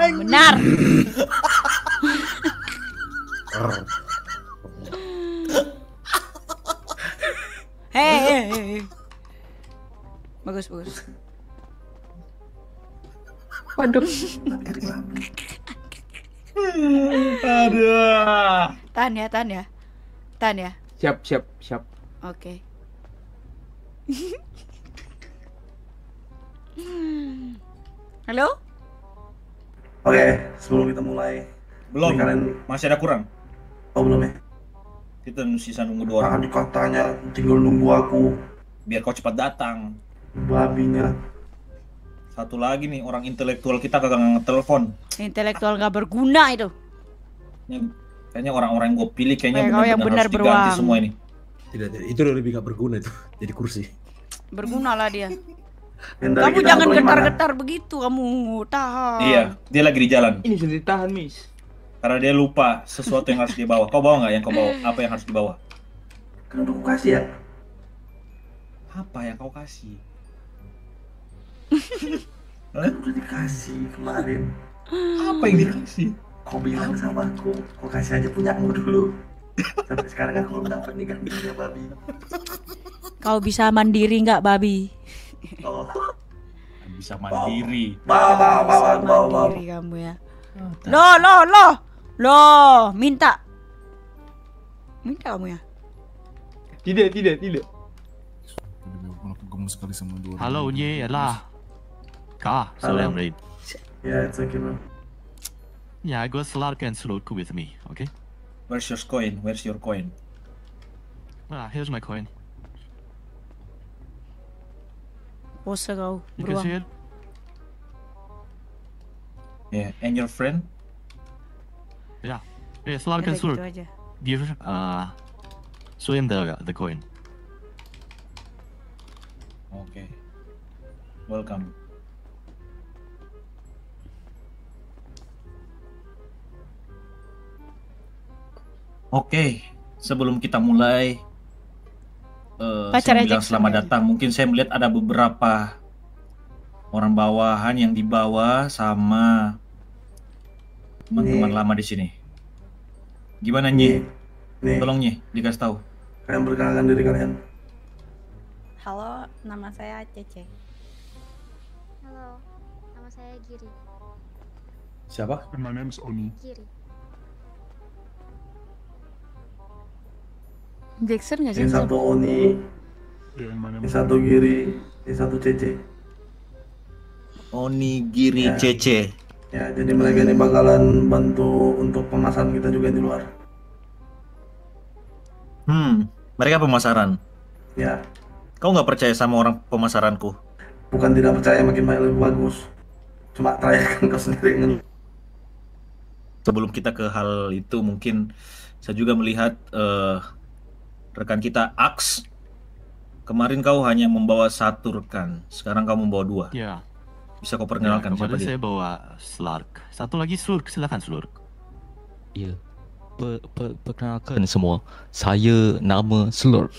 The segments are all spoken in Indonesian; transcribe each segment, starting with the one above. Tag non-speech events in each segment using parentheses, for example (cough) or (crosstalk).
Benar. hey, hey, hey. bagus bagus. Waduh. Aduh. Tahan ya, tahan ya. Tahan ya. Siap, siap, siap. Oke. Okay. (laughs) Halo? Oke, okay, iya. sebelum kita mulai. Belum. Kalian... Masih ada kurang? Oh, belum ya. Kita sisa nunggu dua orang. Tadi katanya tinggal nunggu aku. Biar kau cepat datang. Babinya. Satu lagi nih, orang intelektual kita kagak ngetelepon. Intelektual gak berguna itu. Ini, kayaknya orang-orang yang gue pilih kayaknya benar-benar oh, benar harus beruang. diganti semua ini. Tidak, itu lebih gak berguna itu. (laughs) Jadi kursi. Berguna lah dia. Kamu jangan getar-getar begitu, kamu tahan. Iya, dia lagi di jalan. Ini sudah ditahan, Miss. Karena dia lupa sesuatu yang harus dibawa. Kau bawa nggak yang kau bawa? Apa yang harus dibawa? Kan udah kasih ya. Apa yang kau kasih? Kalian (laughs) Udah dikasih kemarin. Apa yang dikasih? Kau bilang sama aku, kau kasih aja punya punyamu dulu. Sampai sekarang aku belum dapat nih gantinya babi. Kau bisa mandiri nggak babi? Oh, bisa mandiri. Mau, mau, mau, Mandiri kamu ya. Oh, lo, lo, lo, lo, minta, minta kamu ya. Tidak, tidak, tidak. Aku sekali sama dua. Halo, ye, lah. Ka, salam Raid. Yeah, it's okay, ya Yeah, I got Slotku with me, okay? Where's your coin? Where's your coin? Ah, here's my coin. Bosa kau? Beruang. Ya, Yeah, and your friend? Yeah. Yeah, selamatkan and Sword. Gitu Give uh, swim the, the coin. Okay. Welcome. Oke, okay. sebelum kita mulai, uh, saya bilang selamat datang. Mungkin saya melihat ada beberapa orang bawahan yang dibawa sama teman-teman lama di sini. Gimana Nyi? Tolong Nyi, dikasih tahu. Kalian perkenalkan diri kalian. Halo, nama saya Cece. Halo, nama saya Giri. Siapa? My name is Oni. Giri. Jackson nggak sih? Yang satu Oni, yang satu Giri, yang satu CC. Oni Giri ya. CC. Ya, jadi mereka ini bakalan bantu untuk pemasaran kita juga di luar. Hmm, mereka pemasaran. Ya. Kau nggak percaya sama orang pemasaranku? Bukan tidak percaya, makin banyak lebih bagus. Cuma tanyakan kau sendiri. Kan. Sebelum kita ke hal itu, mungkin saya juga melihat uh, rekan kita Ax. Kemarin kau hanya membawa satu rekan, sekarang kau membawa dua. Ya. Bisa kau ya, perkenalkan ya, siapa dia? saya bawa Slark. Satu lagi Slurk, silakan Slurk. Iya. Per, per, perkenalkan semua, saya nama Slurk.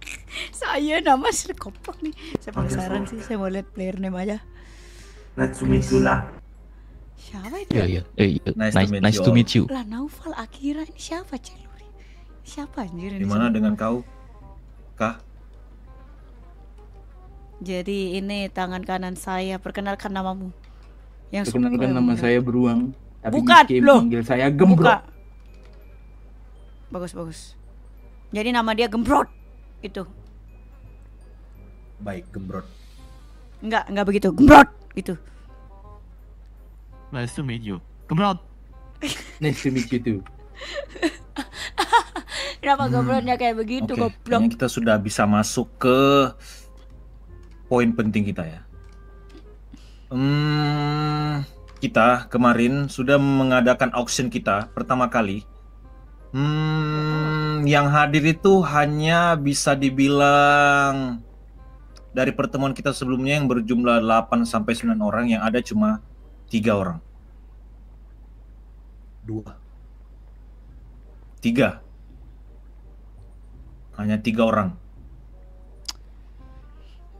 (laughs) saya nama Slurk Kopok nih. Saya penasaran sih, saya mau lihat player name aja. Natsumi to Siapa itu? Iya, iya. Eh, nice, nice, to meet you. Lah Naufal Akira ini siapa, Celu? Siapa anjir ini Gimana dengan kau? Kah? Jadi ini tangan kanan saya, perkenalkan namamu. Yang perkenalkan nama muda. saya Beruang. Tapi Bukan, loh. Manggil saya Gembrot. Bagus, bagus. Jadi nama dia Gembrot. Itu. Baik, Gembrot. Enggak, enggak begitu. Gembrot gitu. Nice to meet you. Gembrot. nice to meet you too. (laughs) Kenapa hmm. kayak begitu okay. goblok? Ini kita sudah bisa masuk ke poin penting kita ya. Hmm, kita kemarin sudah mengadakan auction kita pertama kali. Hmm, yang hadir itu hanya bisa dibilang dari pertemuan kita sebelumnya yang berjumlah 8 sampai 9 orang yang ada cuma tiga orang. Dua. Tiga hanya tiga orang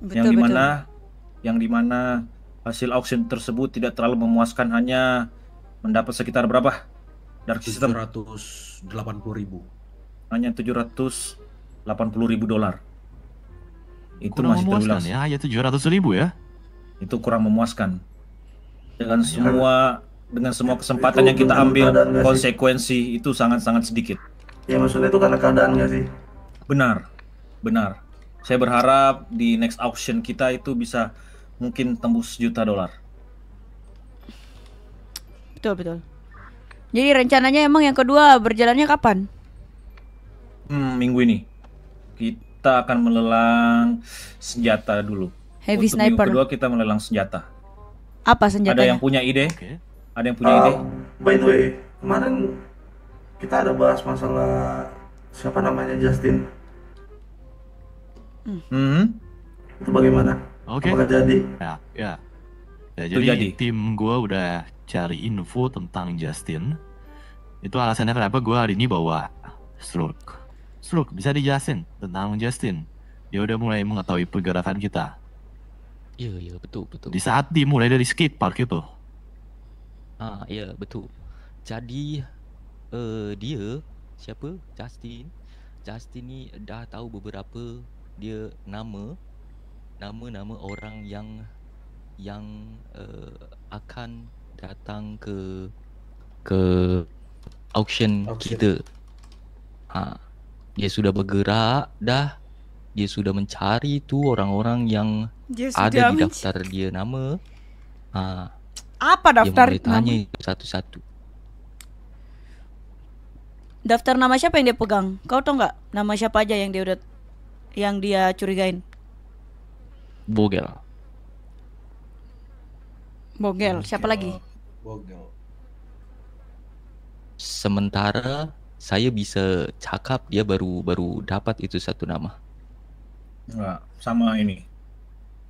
betul, yang dimana betul. yang dimana hasil auction tersebut tidak terlalu memuaskan hanya mendapat sekitar berapa dari 780 ribu hanya 780 ribu dolar itu kurang masih terbilang ya hanya 700 ribu ya itu kurang memuaskan dengan ya. semua dengan semua kesempatan yang kita ambil konsekuensi itu sangat-sangat sedikit ya maksudnya itu karena keadaannya sih Benar, benar. Saya berharap di next auction kita itu bisa mungkin tembus juta dolar. Betul betul. Jadi rencananya emang yang kedua berjalannya kapan? Hmm, minggu ini. Kita akan melelang senjata dulu. Heavy Untuk sniper. Minggu kedua kita melelang senjata. Apa senjata? Ada yang punya ide? Okay. Ada yang punya uh, ide? By the way, kemarin kita ada bahas masalah siapa namanya Justin Hmm. Itu hmm. bagaimana? Oke. Okay. jadi? Ya, ya. ya itu jadi, jadi tim gue udah cari info tentang Justin. Itu alasannya kenapa gue hari ini bawa Slurk. Slurk bisa dijelasin tentang Justin. Dia udah mulai mengetahui pergerakan kita. Iya, iya, betul, betul. Di saat dimulai dari skate park itu. Ah, iya, betul. Jadi, uh, dia, siapa? Justin. Justin ni dah tahu beberapa dia nama nama-nama orang yang yang uh, akan datang ke ke auction, auction. kita. Ha. Dia sudah bergerak dah. Dia sudah mencari tu orang-orang yang dia ada di daftar menc- dia nama. Ha. Apa daftar dia tanya nama? satu-satu. Daftar nama siapa yang dia pegang? Kau tahu nggak nama siapa aja yang dia udah yang dia curigain? Bogel. Bogel. Bogel. Siapa lagi? Bogel. Sementara saya bisa cakap dia baru baru dapat itu satu nama. Enggak, sama ini.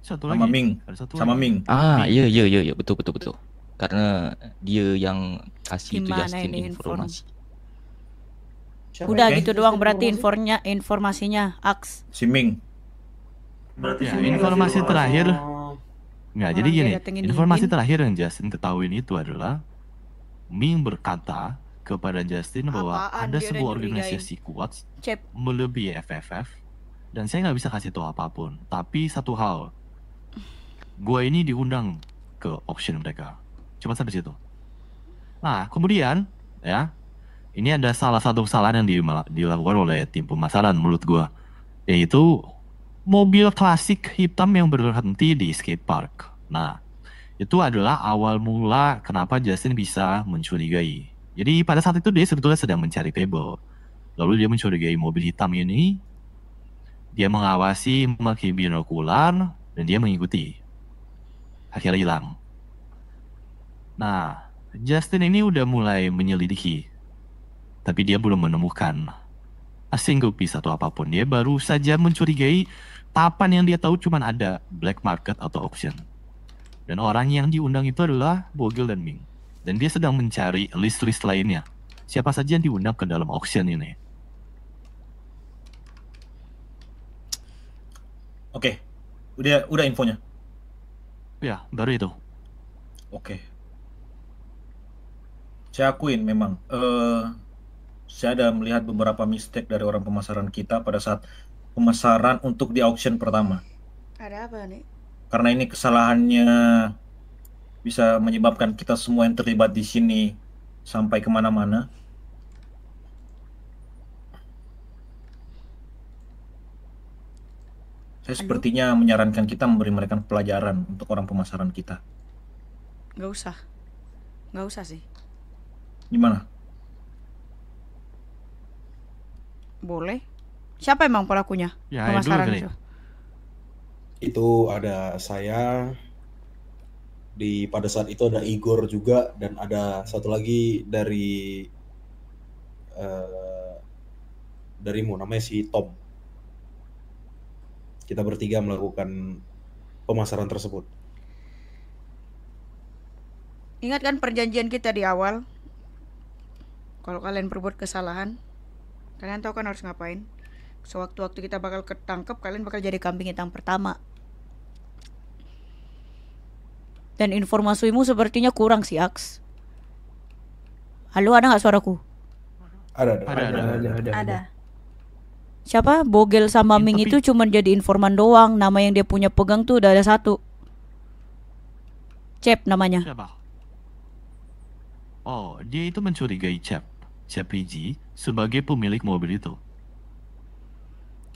Satu sama lagi. Ming. Ada satu sama lagi. Ming. Ah, iya, iya iya iya betul betul betul. Karena dia yang kasih Gimana itu Justin informasi. informasi. Siapa Udah gitu doang doang berarti informnya informasinya ax Siming. Berarti ya, informasi Siming. terakhir. Enggak, jadi ah, gini, informasi Ibin. terakhir yang Justin ketahuin itu adalah Ming berkata kepada Justin Apaan? bahwa ada sebuah organisasi kuat Cep. melebihi FFF dan saya nggak bisa kasih tahu apapun. Tapi satu hal, gue ini diundang ke auction mereka. Cuma sampai situ. Nah, kemudian ya ini ada salah satu kesalahan yang dilakukan oleh tim pemasaran menurut gua, yaitu mobil klasik hitam yang berhenti di skate park. Nah, itu adalah awal mula kenapa Justin bisa mencurigai. Jadi pada saat itu dia sebetulnya sedang mencari Pebble. Lalu dia mencurigai mobil hitam ini. Dia mengawasi memakai binokular dan dia mengikuti. Akhirnya hilang. Nah, Justin ini udah mulai menyelidiki tapi dia belum menemukan single piece atau apapun. Dia baru saja mencurigai tahapan yang dia tahu cuma ada black market atau auction. Dan orang yang diundang itu adalah Bogil dan Ming. Dan dia sedang mencari list-list lainnya. Siapa saja yang diundang ke dalam auction ini. Oke, okay. udah udah infonya. Ya, baru itu. Oke. Okay. Saya akuin memang uh, saya ada melihat beberapa mistake dari orang pemasaran kita pada saat pemasaran untuk di auction pertama. Ada apa nih? Karena ini kesalahannya bisa menyebabkan kita semua yang terlibat di sini sampai kemana-mana. Saya sepertinya menyarankan kita memberi mereka pelajaran untuk orang pemasaran kita. Gak usah. Gak usah sih. Gimana? Boleh. Siapa emang pelakunya? Ya, Pemasaran itu. Itu ada saya di pada saat itu ada Igor juga dan ada satu lagi dari uh, darimu namanya si Tom. Kita bertiga melakukan pemasaran tersebut. Ingat kan perjanjian kita di awal? Kalau kalian berbuat kesalahan, Kalian tahu kan harus ngapain? Sewaktu-waktu kita bakal ketangkep, kalian bakal jadi kambing hitam pertama. Dan informasimu sepertinya kurang sih, Aks. Halo, ada nggak suaraku? Ada, ada, ada, ada, ada. ada, ada. Siapa? Bogel sama Ming itu cuma jadi informan doang. Nama yang dia punya pegang tuh udah ada satu. Cep namanya. Oh, dia itu mencurigai Cep. Cep Iji sebagai pemilik mobil itu.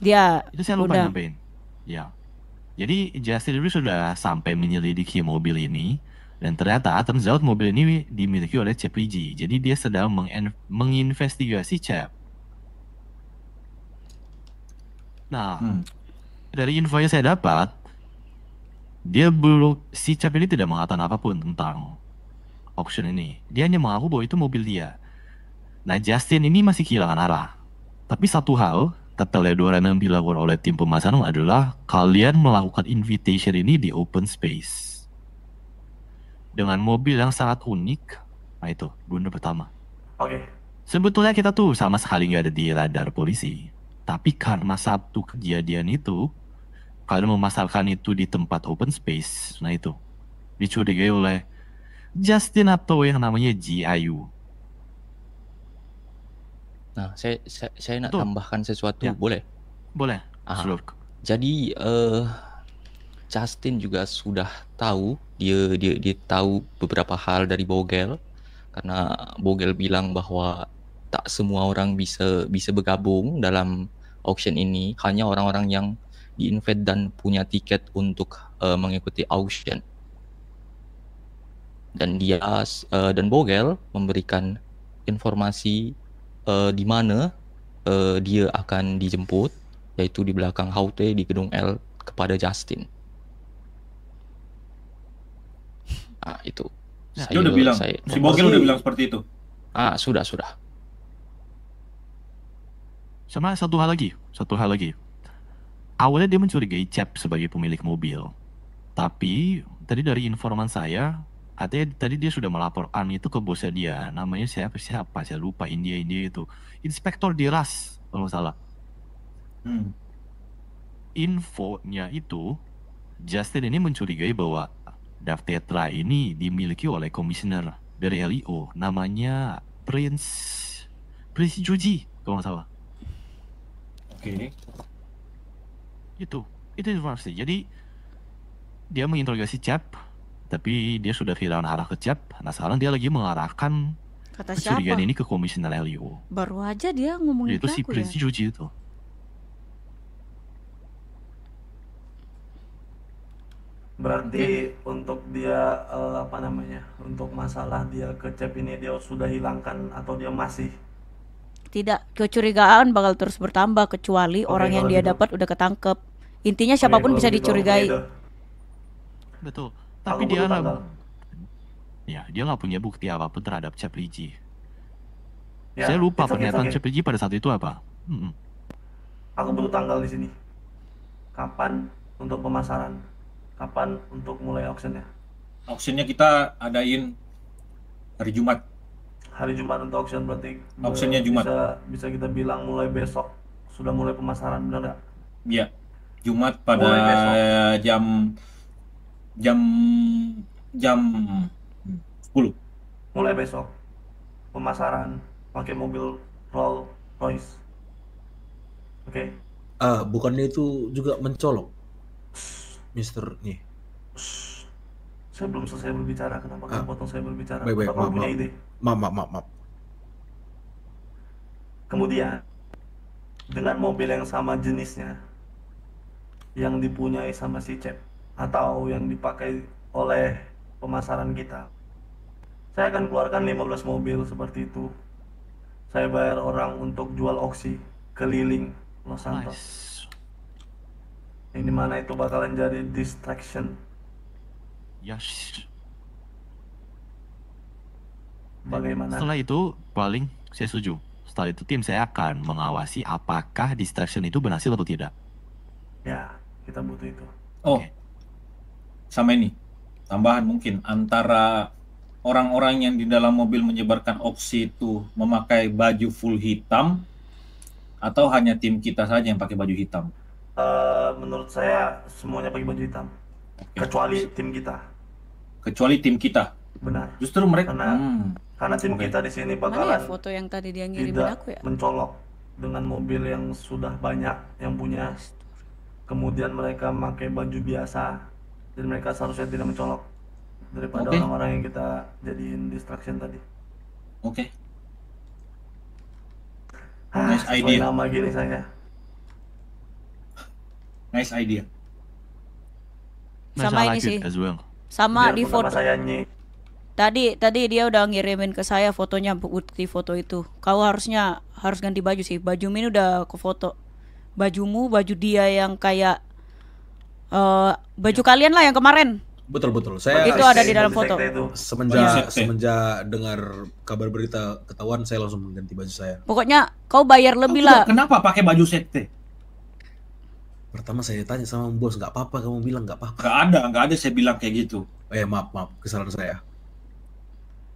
Dia itu saya lupa nyampein. Ya. Jadi Justin Bieber sudah sampai menyelidiki mobil ini dan ternyata turns out mobil ini dimiliki oleh CPG. Jadi dia sedang menginvestigasi Chap. Nah, hmm. dari info yang saya dapat, dia belum si Chap ini tidak mengatakan apapun tentang auction ini. Dia hanya mengaku bahwa itu mobil dia. Nah Justin ini masih kehilangan arah. Tapi satu hal tetap ledoran yang dilakukan oleh tim pemasaran adalah kalian melakukan invitation ini di open space. Dengan mobil yang sangat unik, nah itu blunder pertama. Oke. Okay. Sebetulnya kita tuh sama sekali nggak ada di radar polisi. Tapi karena Sabtu kejadian itu, kalian memasarkan itu di tempat open space, nah itu. Dicurigai oleh Justin atau yang namanya GIU Nah, saya saya, saya nak Betul. tambahkan sesuatu, ya. boleh? Boleh. Ah, jadi uh, Justin juga sudah tahu dia dia dia tahu beberapa hal dari Bogel karena Bogel bilang bahwa tak semua orang bisa bisa bergabung dalam auction ini hanya orang-orang yang diinvite dan punya tiket untuk uh, mengikuti auction dan dia uh, dan Bogel memberikan informasi uh, di mana uh, dia akan dijemput yaitu di belakang Haute di gedung L kepada Justin. (laughs) Ah itu. Ya, saya, dia udah bilang. Saya, si Bogil udah bilang seperti itu. Ah sudah sudah. Sama satu hal lagi, satu hal lagi. Awalnya dia mencurigai Cep sebagai pemilik mobil. Tapi tadi dari informan saya, katanya tadi dia sudah melaporkan itu ke bosnya dia. Namanya siapa siapa saya lupa India India itu. Inspektor Diras kalau salah. Hmm. Infonya itu Justin ini mencurigai bahwa Dav ini dimiliki oleh komisioner dari LIO e namanya Prince Prince Juji kalau nggak salah. Oke. Okay. Itu itu informasi. Jadi dia menginterogasi Chap tapi dia sudah kehilangan arah kejap. Nah sekarang dia lagi mengarahkan kecurigaan ini ke Komisioner Helio. Baru aja dia ngomongin Itu si ya? Prince ya? Yuji itu. Berarti untuk dia uh, apa namanya? Untuk masalah dia kecap ini dia sudah hilangkan atau dia masih tidak kecurigaan bakal terus bertambah kecuali okay, orang yang dia gitu. dapat udah ketangkep. Intinya siapapun okay, bisa gitu, dicurigai. Gitu. Betul. Tapi dia nggak, ya dia nggak punya bukti apapun terhadap Chap Liji. Ya, Saya lupa pernyataan okay. Chap Liji pada saat itu apa. Hmm. Aku butuh tanggal di sini. Kapan untuk pemasaran? Kapan untuk mulai auctionnya? Auctionnya kita adain hari Jumat. Hari Jumat untuk auction berarti. Auctionnya Jumat. Bisa, bisa kita bilang mulai besok sudah mulai pemasaran benar nggak? Iya. Jumat pada jam jam jam 10 mulai besok pemasaran pakai mobil Rolls Royce oke okay? uh, eh, bukannya itu juga mencolok Mister nih saya belum selesai berbicara kenapa uh, kamu potong saya berbicara baik, baik, punya ide maaf maaf maaf maaf. kemudian dengan mobil yang sama jenisnya yang dipunyai sama si Cep atau yang dipakai oleh pemasaran kita. Saya akan keluarkan 15 mobil seperti itu. Saya bayar orang untuk jual oksi keliling Los Santos. Nice. mana mana itu bakalan jadi distraction. Yes. Bagaimana? Setelah itu paling saya setuju. Setelah itu tim saya akan mengawasi apakah distraction itu berhasil atau tidak. Ya, kita butuh itu. Oh, okay sama ini tambahan mungkin antara orang-orang yang di dalam mobil menyebarkan oksi itu memakai baju full hitam atau hanya tim kita saja yang pakai baju hitam? Uh, menurut saya semuanya pakai baju hitam, okay. kecuali tim kita. Kecuali tim kita. Benar. Justru mereka. Karena, hmm. karena tim okay. kita di sini ya bakalan. ya foto yang tadi dia ngirim aku ya? Mencolok dengan mobil yang sudah banyak yang punya. Kemudian mereka pakai baju biasa jadi mereka seharusnya tidak mencolok daripada orang orang-orang yang kita jadiin distraction tadi oke okay. Ah, nice nice idea nama gini saya nice idea sama ini sih well. sama Biar di foto saya tadi tadi dia udah ngirimin ke saya fotonya bukti foto itu kau harusnya harus ganti baju sih baju ini udah ke foto bajumu baju dia yang kayak uh, baju kalian lah yang kemarin. Betul betul. Saya itu ada di dalam foto. Semenjak iya. (laughs) semenjak dengar kabar berita ketahuan saya langsung mengganti baju saya. Pokoknya kau bayar lebih lah. Kenapa pakai baju sete Pertama saya tanya sama bos, nggak apa-apa kamu bilang nggak apa-apa. Nggak ada, nggak ada saya bilang kayak gitu. Eh maaf maaf kesalahan saya.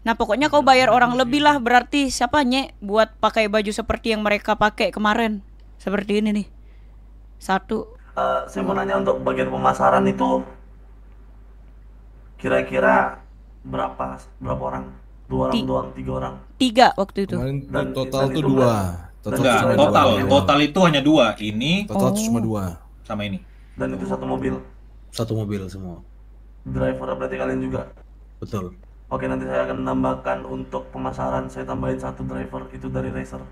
Nah pokoknya kau bayar orang lebih lah berarti siapa nye buat pakai baju seperti yang mereka pakai kemarin seperti ini nih satu Eh, saya mau nanya untuk bagian pemasaran itu kira-kira berapa berapa orang? Dua orang, dua orang, tiga orang. Tiga waktu itu. Kemarin dan total itu dua. Total, Enggak, total, total, dua. total itu hanya dua. Ini total oh. cuma dua. Sama ini. Dan itu satu mobil. Satu mobil semua. Driver berarti kalian juga. Betul. Oke nanti saya akan menambahkan untuk pemasaran saya tambahin satu driver itu dari racer.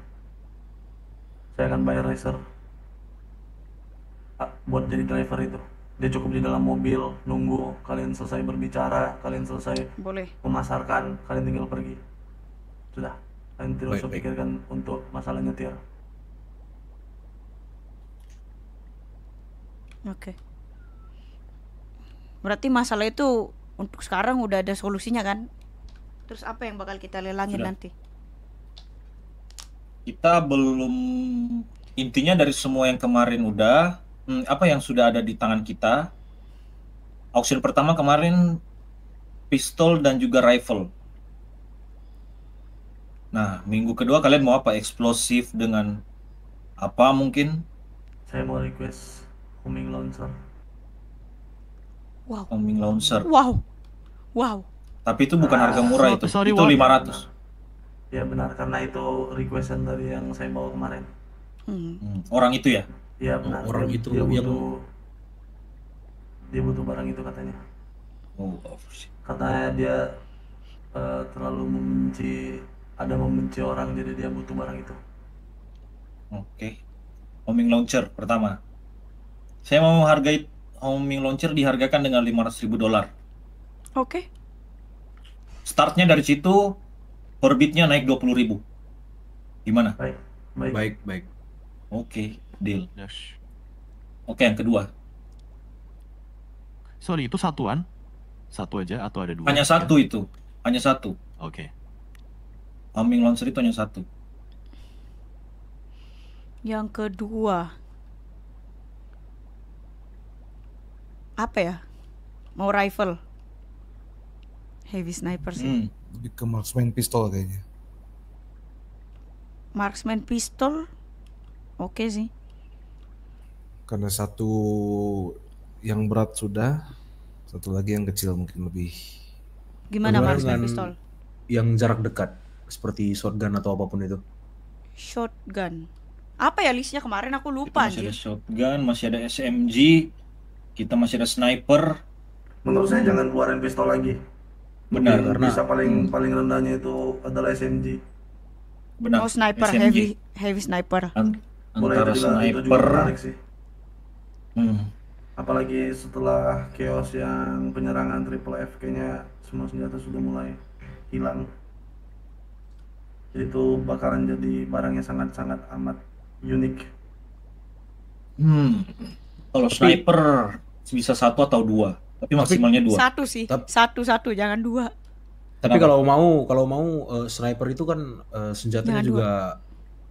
Saya akan bayar racer buat jadi driver itu dia cukup di dalam mobil nunggu kalian selesai berbicara kalian selesai boleh memasarkan kalian tinggal pergi sudah kalian tidak usah pikirkan untuk masalah nyetir oke okay. berarti masalah itu untuk sekarang udah ada solusinya kan terus apa yang bakal kita lelangin sudah. nanti kita belum intinya dari semua yang kemarin udah Hmm, apa yang sudah ada di tangan kita. Auction pertama kemarin pistol dan juga rifle. Nah, minggu kedua kalian mau apa? Eksplosif dengan apa mungkin? Saya mau request homing launcher. Wow. Homing launcher. Wow. Wow. Tapi itu bukan ah, harga murah ah, itu. Sorry, itu lima ratus Ya benar karena itu requestan dari yang saya bawa kemarin. Hmm. hmm orang itu ya? ya, benar. orang dia, itu dia yang butuh, dia butuh barang itu katanya oh katanya dia uh, terlalu membenci ada membenci orang jadi dia butuh barang itu oke okay. homing launcher pertama saya mau hargai homing launcher dihargakan dengan 500 ribu dolar oke okay. startnya dari situ orbitnya naik 20 ribu gimana baik baik baik, baik. oke okay. Deal. Oke, oh, Oke, yang kedua. Sorry, itu satuan? Satu aja atau ada dua? Hanya satu itu. Hanya satu. Oke. Okay. Homing launcher itu hanya satu. Yang kedua. Apa ya? Mau rifle. Heavy sniper sih. Hmm. ke marksman pistol kayaknya. Marksman pistol? Oke okay sih karena satu yang berat sudah, satu lagi yang kecil mungkin lebih. Gimana mas pistol? Yang jarak dekat, seperti shotgun atau apapun itu. Shotgun. Apa ya listnya kemarin aku lupa. Kita masih ada shotgun, masih ada SMG, kita masih ada sniper. Menurut saya jangan keluarin pistol lagi. Benar, Mungkin karena bisa paling hmm. paling rendahnya itu adalah SMG. Benar. Oh, sniper SMG. heavy heavy sniper. An antara sniper Hmm. Apalagi setelah chaos yang penyerangan triple F nya semua senjata sudah mulai hilang. jadi Itu bakaran jadi barang yang sangat-sangat amat unik. Hmm. Kalau sniper bisa satu atau dua, tapi maksimalnya dua. Satu sih. Satu-satu, jangan dua. Tapi kalau mau kalau mau uh, sniper itu kan uh, senjatanya juga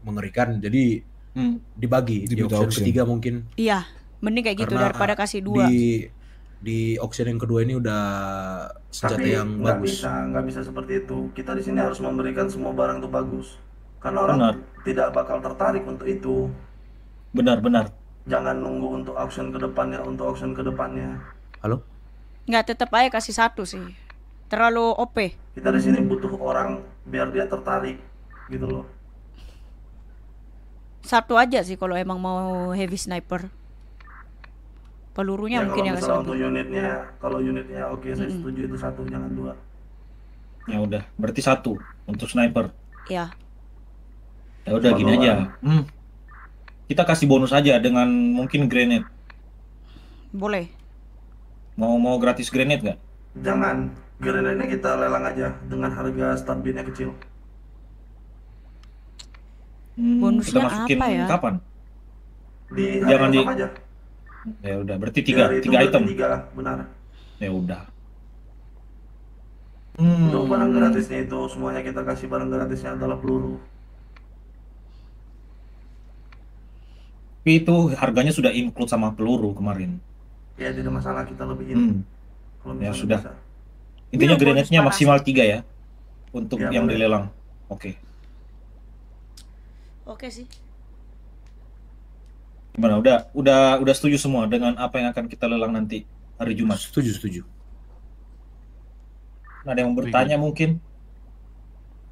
mengerikan. Jadi hmm. dibagi di, di option ketiga mungkin. Iya mending kayak gitu Karena daripada kasih dua di di oksigen yang kedua ini udah senjata Tapi yang gak bagus. bisa, nggak bisa seperti itu. Kita di sini harus memberikan semua barang itu bagus. Karena orang benar. tidak bakal tertarik untuk itu. Benar, benar. Jangan nunggu untuk auction ke depannya, untuk auction ke depannya. Halo? Nggak tetap aja kasih satu sih. Terlalu OP. Kita di sini butuh orang biar dia tertarik gitu loh. Satu aja sih kalau emang mau heavy sniper pelurunya ya, mungkin yang misalnya untuk unitnya kalau unitnya oke okay, saya mm -hmm. setuju itu satu jangan dua ya udah berarti satu untuk sniper ya ya udah gini aja hmm. kita kasih bonus aja dengan mungkin granit boleh mau mau gratis granit nggak jangan granate ini kita lelang aja dengan harga stabilnya kecil hmm, bonusnya kita masukin apa ya kapan di jangan di Ya udah, berarti tiga, ya, tiga item. Tiga lah, benar. Ya udah. Hmm. Untuk barang hmm. gratisnya itu semuanya kita kasih barang gratisnya adalah peluru. Tapi itu harganya sudah include sama peluru kemarin. Ya tidak masalah kita lebihin. Hmm. Kalau ya sudah. Bisa. Intinya iya, grenade-nya maksimal tiga ya untuk ya, yang dilelang. Oke. Okay. Oke okay, sih. Gimana? Udah udah udah setuju semua dengan apa yang akan kita lelang nanti hari Jumat? Setuju, setuju. Nah, ada yang mau bertanya mungkin?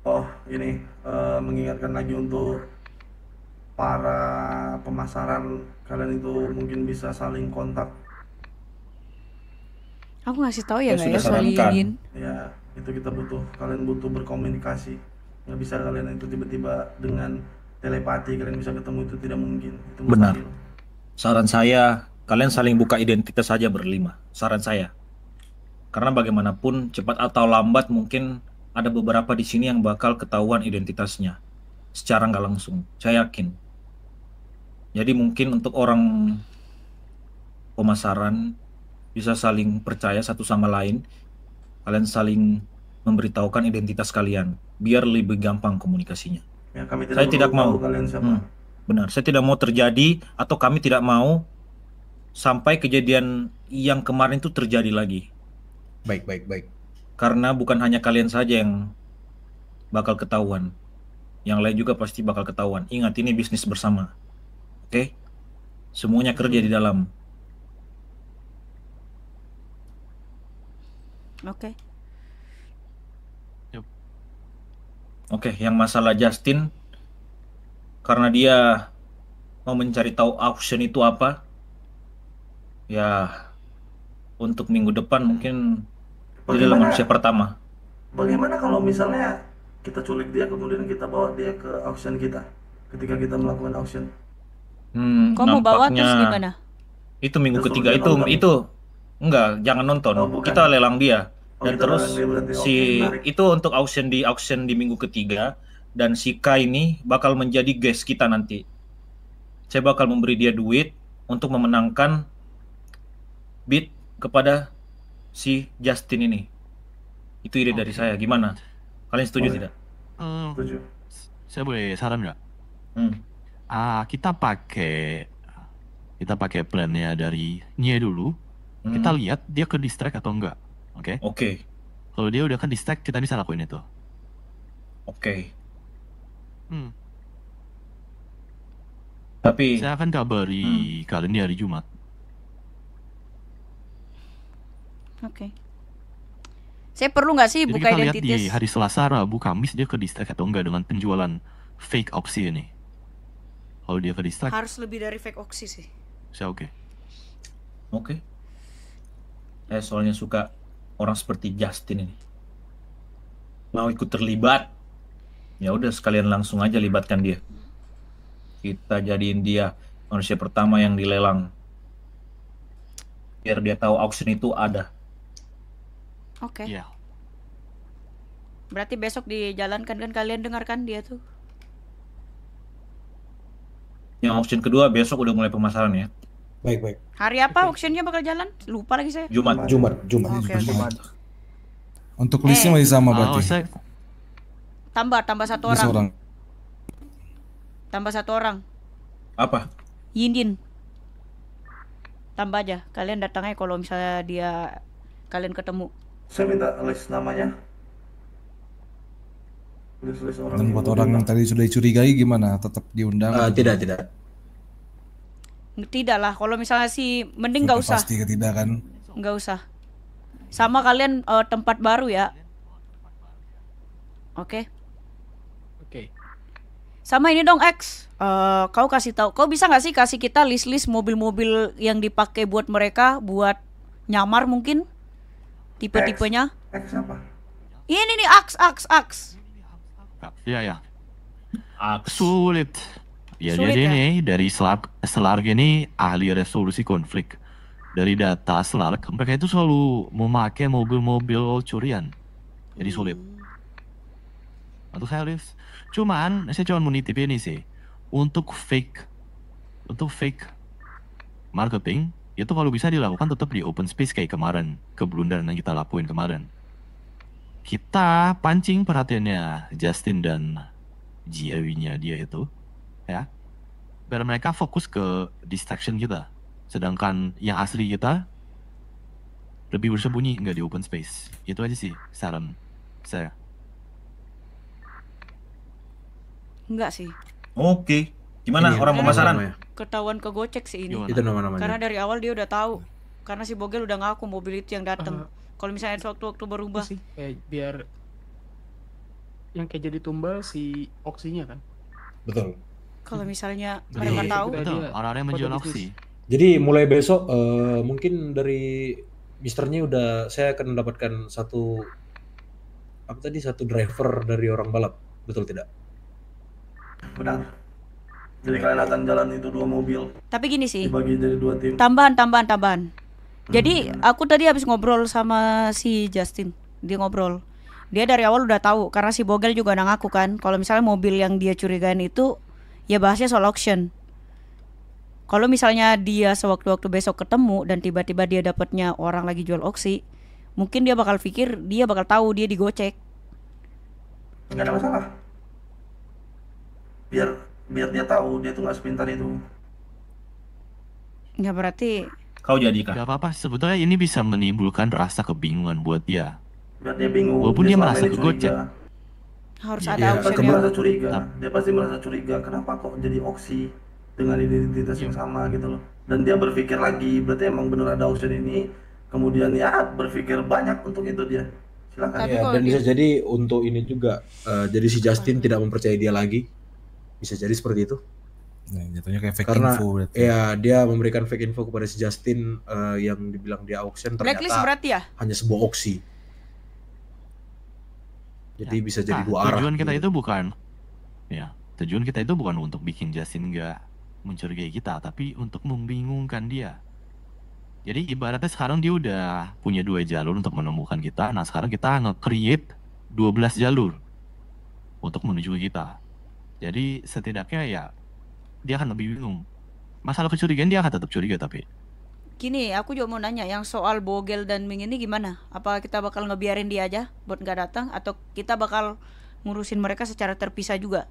Oh, ini uh, mengingatkan lagi untuk para pemasaran kalian itu mungkin bisa saling kontak. Aku ngasih tahu ya, ya ya, izin. Ya, itu kita butuh. Kalian butuh berkomunikasi. Nggak bisa kalian itu tiba-tiba dengan telepati kalian bisa ketemu itu tidak mungkin. Itu Benar. Saran saya kalian saling buka identitas saja berlima. Saran saya. Karena bagaimanapun cepat atau lambat mungkin ada beberapa di sini yang bakal ketahuan identitasnya secara nggak langsung. Saya yakin. Jadi mungkin untuk orang pemasaran bisa saling percaya satu sama lain. Kalian saling memberitahukan identitas kalian biar lebih gampang komunikasinya. Ya, kami tidak saya tidak mau kalian siapa. Hmm, benar, saya tidak mau terjadi atau kami tidak mau sampai kejadian yang kemarin itu terjadi lagi. Baik, baik, baik. Karena bukan hanya kalian saja yang bakal ketahuan. Yang lain juga pasti bakal ketahuan. Ingat ini bisnis bersama. Oke? Okay? Semuanya kerja di dalam. Oke. Okay. Oke, yang masalah Justin karena dia mau mencari tahu auction itu apa. Ya, untuk minggu depan mungkin bagaimana, jadi manusia pertama. Bagaimana kalau misalnya kita culik dia kemudian kita bawa dia ke auction kita ketika kita melakukan auction? Hmm, Kok mau bawa terus gimana? Itu minggu ketiga itu itu enggak, jangan nonton. Oh, Kita lelang dia. Oh, dan gitu terus si itu untuk auction di auction di minggu ketiga dan si K ini bakal menjadi guest kita nanti. Saya bakal memberi dia duit untuk memenangkan bid kepada si Justin ini. Itu ide okay. dari saya. Gimana? Kalian setuju boleh. tidak? Hmm. setuju. Saya boleh saran nggak? Hmm. Ah, kita pakai kita pakai plannya dari Nye dulu. Hmm. Kita lihat dia ke distract atau enggak Oke. Okay? Oke. Okay. Kalau dia udah kan di stack, kita bisa lakuin itu. Oke. Okay. Hmm. Tapi saya akan kabari hmm. kalian di hari Jumat. Oke. Okay. Saya perlu nggak sih Jadi buka kita lihat di hari Selasa, Rabu, Kamis dia ke di stack atau enggak dengan penjualan fake oksi ini. Kalau dia ke di stack harus lebih dari fake oksi sih. Saya oke. Okay. Oke. Okay. Eh soalnya suka orang seperti Justin ini mau ikut terlibat ya udah sekalian langsung aja libatkan dia kita jadiin dia manusia pertama yang dilelang biar dia tahu auction itu ada oke okay. Iya. yeah. berarti besok dijalankan kan kalian dengarkan dia tuh yang auction kedua besok udah mulai pemasaran ya Baik, baik. Hari apa auctionnya bakal jalan? Lupa lagi saya. Jumat. Jumat, Jumat. Okay, Jumat. Untuk listnya eh. masih sama oh, berarti. Oh, Tambah, tambah satu orang. orang. Tambah satu orang. Apa? Yindin. Tambah aja. Kalian datang aja kalau misalnya dia kalian ketemu. Saya minta list namanya. List, list orang. orang yang tadi sudah dicurigai gimana? Tetap diundang? Uh, tidak, tidak. Tidak lah, kalau misalnya si mending nggak usah. Pasti tidak kan? Nggak usah. Sama kalian uh, tempat baru ya. Oke. Okay. Oke. Okay. Sama ini dong X. Uh, kau kasih tahu, kau bisa nggak sih kasih kita list-list mobil-mobil yang dipakai buat mereka buat nyamar mungkin? Tipe-tipenya? X, X apa? Ini nih Ax Ax Ax. Ya ya. Ax. Sulit. Ya Sulit, jadi ya? ini dari Slark, Slark ini ahli resolusi konflik. Dari data Slark, mereka itu selalu memakai mobil-mobil curian. Jadi sulit. Hmm. Untuk saya cuman saya cuma mau nitip ini sih. Untuk fake, untuk fake marketing itu kalau bisa dilakukan tetap di open space kayak kemarin keblunderan yang kita lakuin kemarin. Kita pancing perhatiannya Justin dan Jiawinya nya dia itu ya biar mereka fokus ke distraction kita sedangkan yang asli kita lebih bersembunyi nggak di open space itu aja sih saran saya Enggak sih oke okay. gimana ini iya. orang pemasaran ya? ketahuan ke gocek sih ini itu nama namanya karena dari awal dia udah tahu karena si Bogel udah ngaku mobiliti yang datang uh, kalau misalnya waktu-waktu iya berubah sih Eh, biar yang kayak jadi tumbal si oksinya kan betul kalau hmm. misalnya gitu Betul. mereka tahu. Orang-orang yang menjual opsi. Jadi mulai besok uh, mungkin dari misternya udah saya akan mendapatkan satu apa tadi satu driver dari orang balap. Betul tidak? Benar. Jadi kalian akan jalan itu dua mobil. Tapi gini sih. Dibagi jadi dua tim. Tambahan, tambahan, tambahan. Hmm. Jadi aku tadi habis ngobrol sama si Justin. Dia ngobrol. Dia dari awal udah tahu karena si Bogel juga udah ngaku kan kalau misalnya mobil yang dia curigain itu ya bahasnya soal auction kalau misalnya dia sewaktu-waktu besok ketemu dan tiba-tiba dia dapatnya orang lagi jual oksi mungkin dia bakal pikir dia bakal tahu dia digocek Gak ada masalah biar biar dia tahu dia tuh gak sepintar itu Gak ya, berarti kau jadi kan? Gak apa-apa sebetulnya ini bisa menimbulkan rasa kebingungan buat dia. Biar dia bingung. Walaupun dia, dia merasa kegocek harus ya, ada ya, option merasa curiga dia pasti merasa curiga kenapa kok jadi oksi dengan identitas yang iya. sama gitu loh dan dia berpikir lagi berarti emang bener ada option ini kemudian ya berpikir banyak untuk itu dia silakan ya, dan bisa jadi untuk ini juga uh, jadi si Justin tidak mempercayai dia lagi bisa jadi seperti itu Nah, jatuhnya kayak fake Karena, info berarti. Iya, dia memberikan fake info kepada si Justin uh, yang dibilang dia auction ternyata Blacklist ya? hanya sebuah oksi. Jadi ya, bisa jadi jadi nah, dua tujuan arah. Tujuan kita gitu. itu bukan ya, tujuan kita itu bukan untuk bikin Justin nggak mencurigai kita, tapi untuk membingungkan dia. Jadi ibaratnya sekarang dia udah punya dua jalur untuk menemukan kita. Nah sekarang kita nge-create 12 jalur untuk menuju kita. Jadi setidaknya ya dia akan lebih bingung. Masalah kecurigaan dia akan tetap curiga tapi Gini, aku juga mau nanya yang soal Bogel dan Ming ini gimana? Apa kita bakal ngebiarin dia aja buat nggak datang atau kita bakal ngurusin mereka secara terpisah juga?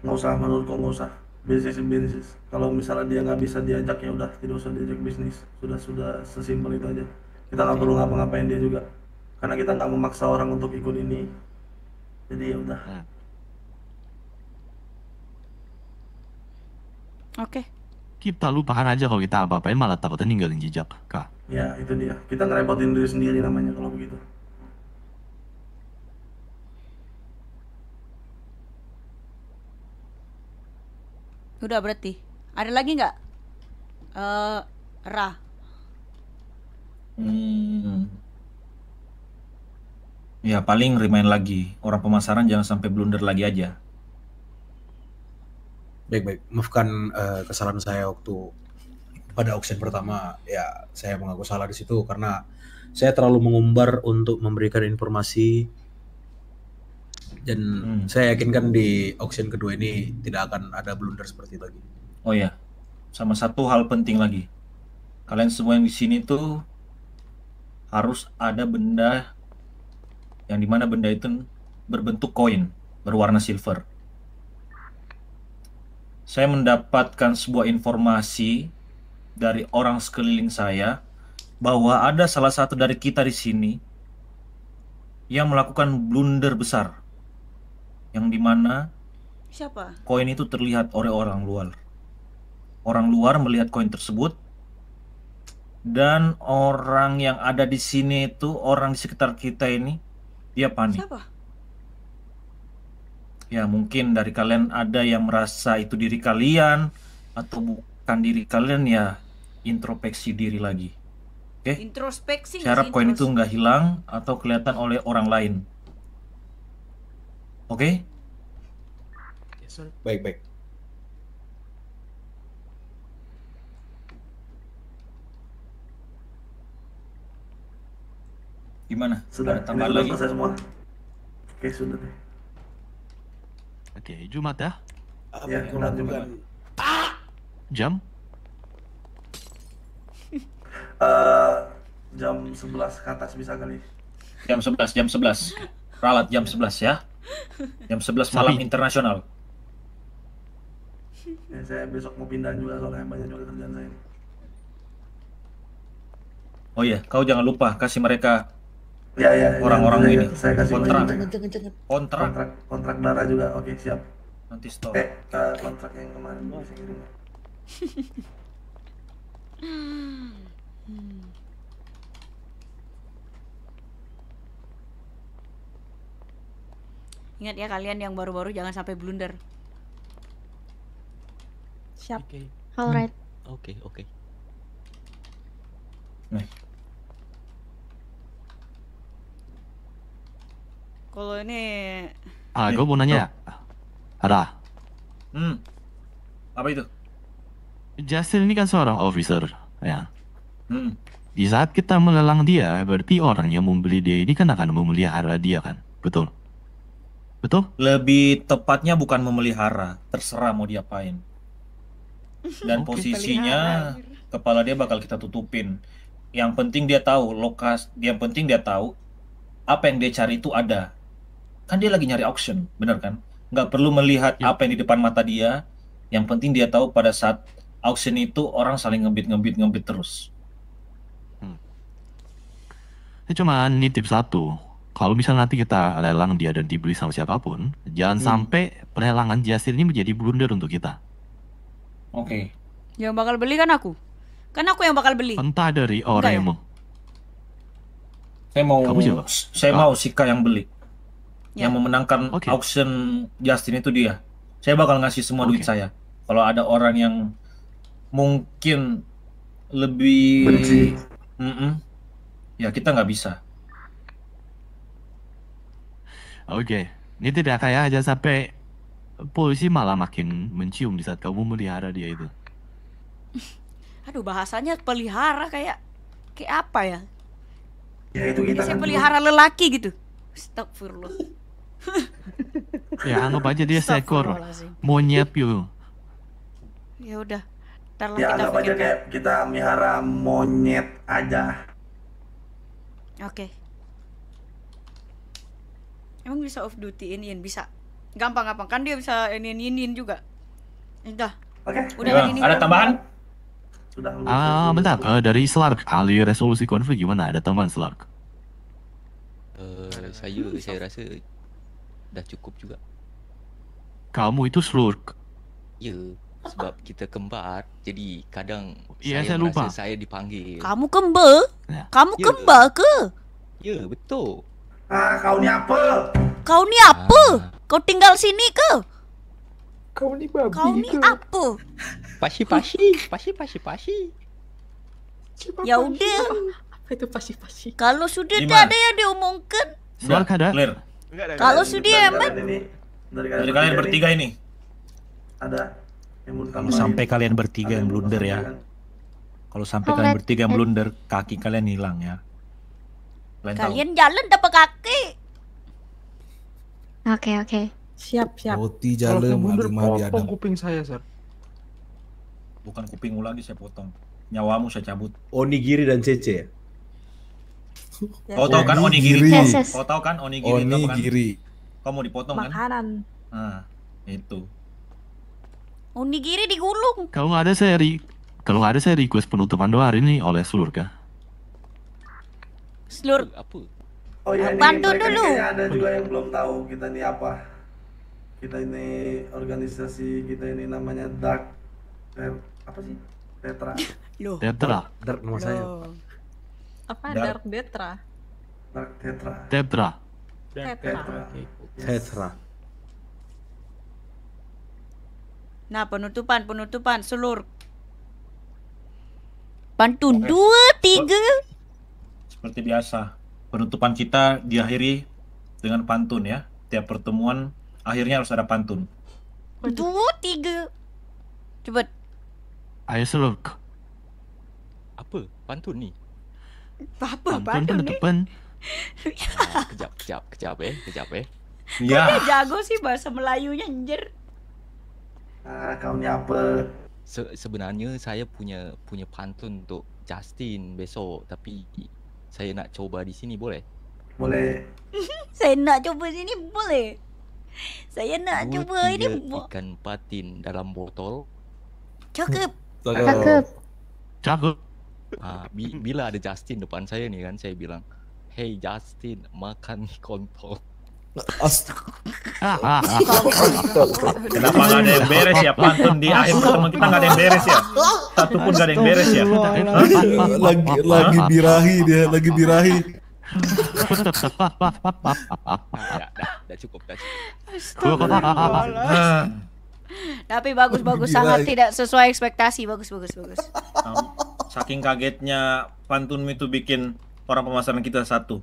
Nggak usah, menurutku nggak usah. Bisnis bisnis. Kalau misalnya dia nggak bisa diajak ya udah tidak usah diajak bisnis. Sudah sudah sesimpel itu aja. Kita nggak okay. perlu ngapa-ngapain dia juga. Karena kita nggak memaksa orang untuk ikut ini. Jadi ya udah. Oke. Okay kita lupakan aja kalau kita apa-apain malah takutnya ninggalin jejak kak ya itu dia kita ngerepotin diri sendiri namanya kalau begitu udah berarti ada lagi nggak uh, Ra hmm. ya paling remind lagi orang pemasaran jangan sampai blunder lagi aja baik-baik maafkan uh, kesalahan saya waktu pada auction pertama ya saya mengaku salah di situ karena saya terlalu mengumbar untuk memberikan informasi dan hmm. saya yakinkan di auction kedua ini tidak akan ada blunder seperti itu lagi. Oh ya, sama satu hal penting lagi. Kalian semua yang di sini tuh harus ada benda yang dimana benda itu berbentuk koin berwarna silver saya mendapatkan sebuah informasi dari orang sekeliling saya bahwa ada salah satu dari kita di sini yang melakukan blunder besar yang dimana siapa koin itu terlihat oleh orang luar orang luar melihat koin tersebut dan orang yang ada di sini itu orang di sekitar kita ini dia panik siapa Ya, mungkin dari kalian ada yang merasa itu diri kalian atau bukan diri kalian ya introspeksi diri lagi. Oke. Okay? Introspeksi. Saya harap koin itu nggak hilang atau kelihatan oleh orang lain. Oke? Okay? Yes, baik, baik. Gimana? Sudah, tambah lagi? semua. Oke, sudah deh. Oke, okay, Jumat ya? Ya, Jumat juga. Ah! Jam? uh, (laughs) jam 11 ke atas bisa kali. Jam 11, jam 11. Ralat jam 11 ya. Jam 11 malam Sabi. internasional. Ya, saya besok mau pindah juga soalnya banyak juga kerjaan saya Oh iya, kau jangan lupa kasih mereka ya ya iya, orang-orang iya, ini iya. saya kasih kontrak kontrak kontrak kontrak darah juga oke okay, siap nanti stop eh uh, kontrak yang kemarin oh. saya kirim (laughs) Ingat ya kalian yang baru-baru jangan sampai blunder. Siap. Okay. Alright. Oke, hmm. oke. Okay. Nah. Kalau ini Ah, gue mau nanya. Ada. Hmm. Apa itu? Justin ini kan seorang officer, ya. Hmm. Di saat kita melelang dia, berarti orang yang membeli dia ini kan akan memelihara dia kan, betul? Betul? Lebih tepatnya bukan memelihara, terserah mau diapain. Dan (laughs) posisinya kepala dia bakal kita tutupin. Yang penting dia tahu lokas, yang penting dia tahu apa yang dia cari itu ada kan dia lagi nyari auction, bener kan? Nggak perlu melihat ya. apa yang di depan mata dia, yang penting dia tahu pada saat auction itu orang saling ngebit ngebit ngebit terus. Hmm. Ini cuma nitip satu. Kalau misalnya nanti kita lelang dia dan dibeli sama siapapun, jangan hmm. sampai pelelangan jasir ini menjadi blunder untuk kita. Oke. Okay. Yang bakal beli kan aku. Kan aku yang bakal beli. Entah dari orang yang ya? mau. Saya mau saya mau Sika yang beli yeah. yang ya. memenangkan okay. auction Justin itu dia. Saya bakal ngasih semua okay. duit saya. Kalau ada orang yang mungkin lebih mm -mm, ya kita nggak bisa. Oke, okay. ini tidak kayak aja sampai polisi malah makin mencium di saat kamu melihara dia itu. (laughs) Aduh bahasanya pelihara kayak kayak apa ya? Ya itu kita. Kan pelihara lelaki gitu. Astagfirullah. (laughs) ya anggap aja dia seekor monyet yuk. Ya udah. ya kita anggap aja kayak kita mihara monyet aja. Oke. Okay. Emang bisa off duty ini bisa. Gampang-gampang kan dia bisa ini ini juga. Udah. Oke. Okay. Udah ya, ini. Ada tambahan? Ah, Ah, bentar. Uh, dari Slark, ahli resolusi konflik gimana? Ada tambahan Slark? Uh, saya saya rasa udah cukup juga. Kamu itu slurk. Iya, sebab kita kembar, jadi kadang ya, saya, saya lupa. saya dipanggil. Kamu kembar? Ya. Kamu ya. kembar ke? Ya, betul. Ah, kau ni apa? Kau ni apa? Ah. Kau tinggal sini ke? Kau ni babi Kau ni ke? apa? Pasi-pasi, pasi-pasi-pasi. Ya udah. Apa itu pasi-pasi? Kalau sudah tak ada yang diomongkan Sudah ada. Clear. Kalau Sudi emang dari kalian bertiga ini ada Kalau sampai oh, kalian bertiga yang blunder ya. Kalau sampai kalian bertiga yang blunder, kaki kalian hilang ya. Kalian, jalan dapat kaki. Oke, oke. Siap, siap. Roti jalan mari-mari ada. kuping saya, Sir. Bukan kupingmu lagi saya potong. Nyawamu saya cabut. Onigiri dan Cece ya? Ya, Kau tahu kan onigiri? Yes, yes. Kau tahu kan onigiri? Kan? Onigiri. Kau mau dipotong Makanan. kan? Makanan. Nah, itu. Onigiri digulung. Kalau nggak ada seri, kalau nggak ada saya request penutupan doa hari ini oleh seluruh kah? Ya? Slur. Apa? Oh, oh iya, bantu iya, dulu. Ada juga yang belum tahu kita ini apa. Kita ini organisasi kita ini namanya Dark. Eh, apa sih? Tetra. Loh. Tetra. Dark nama saya apa Dark, Dark Detra? Dark Tetra. Tetra. Tetra. Tetra. Nah, penutupan, penutupan, seluruh. Pantun okay. dua, tiga. Oh. Seperti biasa, penutupan kita diakhiri dengan pantun ya. Tiap pertemuan akhirnya harus ada pantun. Dua, tiga. Cepat. Ayo seluruh. Apa? Pantun nih? apa apa ni? Pantun pun pen. Eh? Ah, kejap, kejap, kejap eh, kejap eh. ya. Kau jago sih bahasa Melayunya, anjir. Ah, kau ni apa? Se sebenarnya saya punya punya pantun untuk Justin besok, tapi saya nak cuba di sini boleh? Boleh. (laughs) saya nak cuba sini boleh. Saya nak Dua, cuba ini boleh. ikan patin dalam botol. Cakep. Cakep. Cakep. Cakep. (laughs) Ah, bi bila ada Justin depan saya nih kan, saya bilang, Hey Justin, makan nih kontol. Kenapa gak ada yang beres ya pantun di akhir teman kita gak ada yang beres ya Satu pun gak ada yang beres ya Lagi lagi birahi dia, lagi birahi Udah ya, cukup, Tapi bagus-bagus, sangat tidak sesuai ekspektasi, bagus-bagus bagus. Saking kagetnya pantun itu bikin orang pemasaran kita satu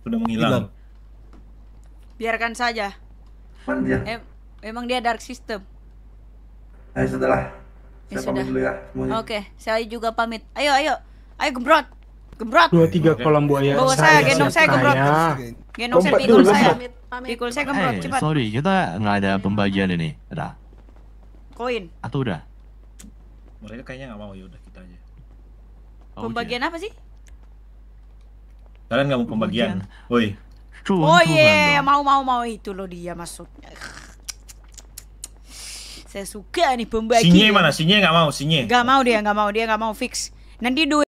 sudah menghilang. Hilang. Biarkan saja. Dia? Em memang dia dark system. Ayo setelah ya Saya ya, sudah. ya Oke, saya juga pamit. Ayo, ayo. Ayo gembrot. Gembrot. Dua tiga okay. kolam buaya. Bawa saya, saya gendong saya gembrot. Gendong saya pikul saya. Pikul eh, saya gembrot hey, cepat. Sorry, kita nggak ada pembagian ini. Ada. Koin. Atau udah? Mereka kayaknya nggak mau ya udah pembagian apa sih? Kalian nggak mau pembagian? Woi. Oh iya, yeah. mau mau mau itu loh dia maksudnya. Saya suka nih pembagian. Sinye mana? Sinye nggak mau, Sinye. Nggak mau dia, nggak mau dia, nggak mau fix. Nanti duit